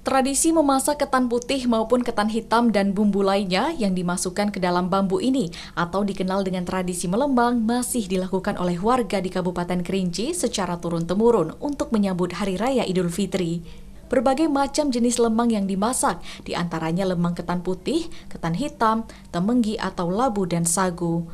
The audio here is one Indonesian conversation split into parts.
Tradisi memasak ketan putih maupun ketan hitam dan bumbu lainnya yang dimasukkan ke dalam bambu ini atau dikenal dengan tradisi melembang masih dilakukan oleh warga di Kabupaten Kerinci secara turun-temurun untuk menyambut Hari Raya Idul Fitri. Berbagai macam jenis lemang yang dimasak, diantaranya lemang ketan putih, ketan hitam, temenggi atau labu dan sagu.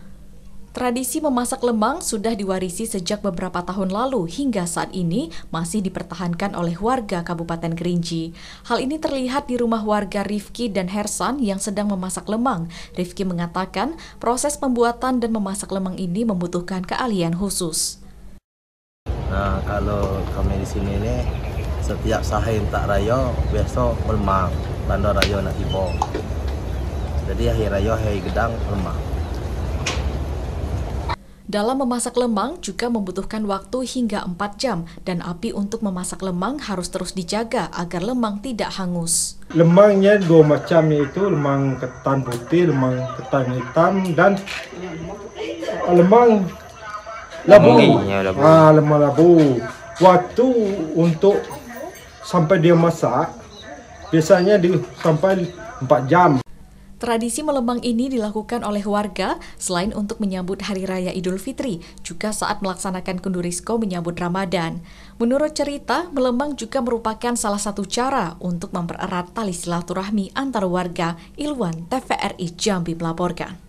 Tradisi memasak lemang sudah diwarisi sejak beberapa tahun lalu hingga saat ini masih dipertahankan oleh warga Kabupaten Kerinci. Hal ini terlihat di rumah warga Rifki dan Hersan yang sedang memasak lemang. Rifki mengatakan proses pembuatan dan memasak lemang ini membutuhkan keahlian khusus. Nah, kalau kami di sini ini setiap sahin tak rayo besok lemang, bandar rayo nak tipu. Jadi akhir rayo gedang lemang. Dalam memasak lemang juga membutuhkan waktu hingga 4 jam dan api untuk memasak lemang harus terus dijaga agar lemang tidak hangus. Lemangnya dua macam yaitu lemang ketan putih, lemang ketan hitam dan lemang labu. Ah, lemang labu. Waktu untuk sampai dia masak biasanya di sampai 4 jam. Tradisi melembang ini dilakukan oleh warga selain untuk menyambut Hari Raya Idul Fitri, juga saat melaksanakan Kundurisko menyambut Ramadan. Menurut cerita, melembang juga merupakan salah satu cara untuk mempererat tali silaturahmi antar warga. Ilwan TVRI Jambi melaporkan.